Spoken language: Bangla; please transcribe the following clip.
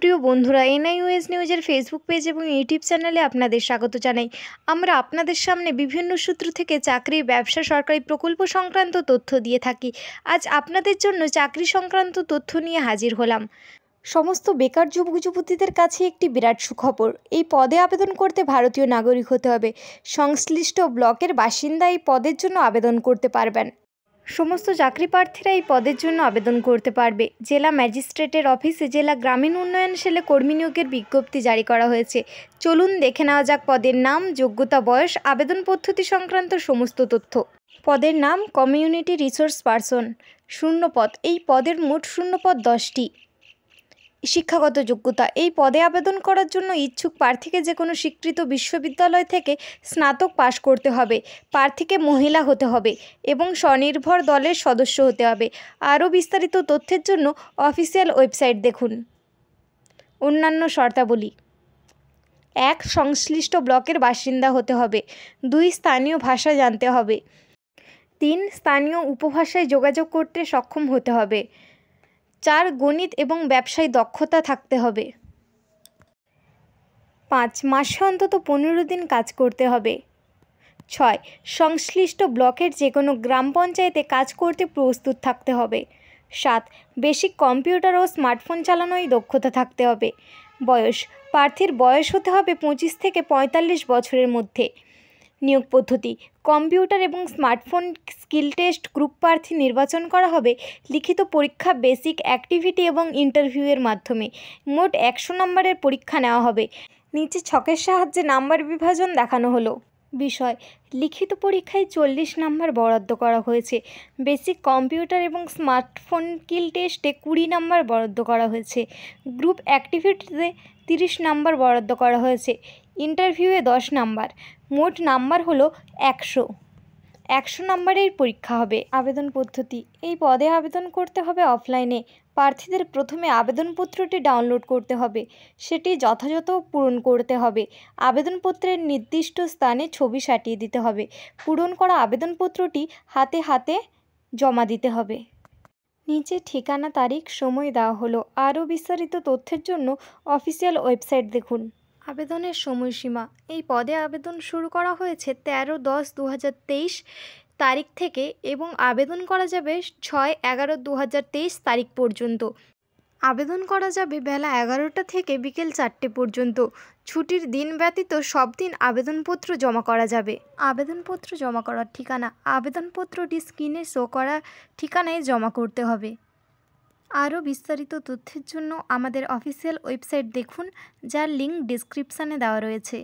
প্রিয় বন্ধুরা এনআইওএস নিউজের ফেসবুক পেজ এবং ইউটিউব চ্যানেলে আপনাদের স্বাগত জানাই আমরা আপনাদের সামনে বিভিন্ন সূত্র থেকে চাকরি ব্যবসা সরকারি প্রকল্প সংক্রান্ত তথ্য দিয়ে থাকি আজ আপনাদের জন্য চাকরি সংক্রান্ত তথ্য নিয়ে হাজির হলাম সমস্ত বেকার যুবক যুবতীদের কাছে একটি বিরাট সুখবর এই পদে আবেদন করতে ভারতীয় নাগরিক হতে হবে সংশ্লিষ্ট ব্লকের বাসিন্দা এই পদের জন্য আবেদন করতে পারবেন সমস্ত চাকরি প্রার্থীরা এই পদের জন্য আবেদন করতে পারবে জেলা ম্যাজিস্ট্রেটের অফিসে জেলা গ্রামীণ উন্নয়ন সেলে কর্মী নিয়োগের বিজ্ঞপ্তি জারি করা হয়েছে চলুন দেখে নেওয়া যাক পদের নাম যোগ্যতা বয়স আবেদন পদ্ধতি সংক্রান্ত সমস্ত তথ্য পদের নাম কমিউনিটি রিসোর্স পার্সন শূন্যপদ এই পদের মোট শূন্যপদ দশটি শিক্ষাগত যোগ্যতা এই পদে আবেদন করার জন্য ইচ্ছুক প্রার্থীকে যে কোনো স্বীকৃত বিশ্ববিদ্যালয় থেকে স্নাতক পাশ করতে হবে প্রার্থীকে মহিলা হতে হবে এবং স্বনির্ভর দলের সদস্য হতে হবে আরও বিস্তারিত তথ্যের জন্য অফিসিয়াল ওয়েবসাইট দেখুন অন্যান্য শর্তাবলী এক সংশ্লিষ্ট ব্লকের বাসিন্দা হতে হবে দুই স্থানীয় ভাষা জানতে হবে তিন স্থানীয় উপভাষায় যোগাযোগ করতে সক্ষম হতে হবে চার গণিত এবং ব্যবসায় দক্ষতা থাকতে হবে পাঁচ মাসে অন্তত পনেরো দিন কাজ করতে হবে ছয় সংশ্লিষ্ট ব্লকের যে কোনো গ্রাম পঞ্চায়েতে কাজ করতে প্রস্তুত থাকতে হবে সাত বেশি কম্পিউটার ও স্মার্টফোন চালানোয় দক্ষতা থাকতে হবে বয়স প্রার্থীর বয়স হতে হবে পঁচিশ থেকে পঁয়তাল্লিশ বছরের মধ্যে নিয়োগ পদ্ধতি কম্পিউটার এবং স্মার্টফোন স্কিল টেস্ট গ্রুপ প্রার্থী নির্বাচন করা হবে লিখিত পরীক্ষা বেসিক অ্যাক্টিভিটি এবং ইন্টারভিউয়ের মাধ্যমে মোট একশো নম্বরের পরীক্ষা নেওয়া হবে নিচে ছকের সাহায্যে নাম্বার বিভাজন দেখানো হলো বিষয় লিখিত পরীক্ষায় চল্লিশ নম্বর বরাদ্দ করা হয়েছে বেসিক কম্পিউটার এবং স্মার্টফোন কিল টেস্টে কুড়ি নম্বর বরাদ্দ করা হয়েছে গ্রুপ অ্যাক্টিভিটিতে তিরিশ নম্বর বরাদ্দ করা হয়েছে ইন্টারভিউয়ে দশ নাম্বার মোট নাম্বার হলো একশো একশো নাম্বারের পরীক্ষা হবে আবেদন পদ্ধতি এই পদে আবেদন করতে হবে অফলাইনে প্রার্থীদের প্রথমে আবেদনপত্রটি ডাউনলোড করতে হবে সেটি যথাযথ পূরণ করতে হবে আবেদনপত্রের নির্দিষ্ট স্থানে ছবি সাটিয়ে দিতে হবে পূরণ করা আবেদনপত্রটি হাতে হাতে জমা দিতে হবে নিচে ঠিকানা তারিখ সময় দেওয়া হলো আরও বিস্তারিত তথ্যের জন্য অফিসিয়াল ওয়েবসাইট দেখুন আবেদনের সময়সীমা এই পদে আবেদন শুরু করা হয়েছে তেরো দশ দু তারিখ থেকে এবং আবেদন করা যাবে ছয় এগারো দু তারিখ পর্যন্ত আবেদন করা যাবে বেলা এগারোটা থেকে বিকেল চারটে পর্যন্ত ছুটির দিন ব্যতীত সব দিন আবেদনপত্র জমা করা যাবে আবেদনপত্র জমা করার ঠিকানা আবেদনপত্রটি স্ক্রিনে শো করা ঠিকানায় জমা করতে হবে আরও বিস্তারিত তথ্যের জন্য আমাদের অফিসিয়াল ওয়েবসাইট দেখুন যার লিঙ্ক ডিসক্রিপশানে দেওয়া রয়েছে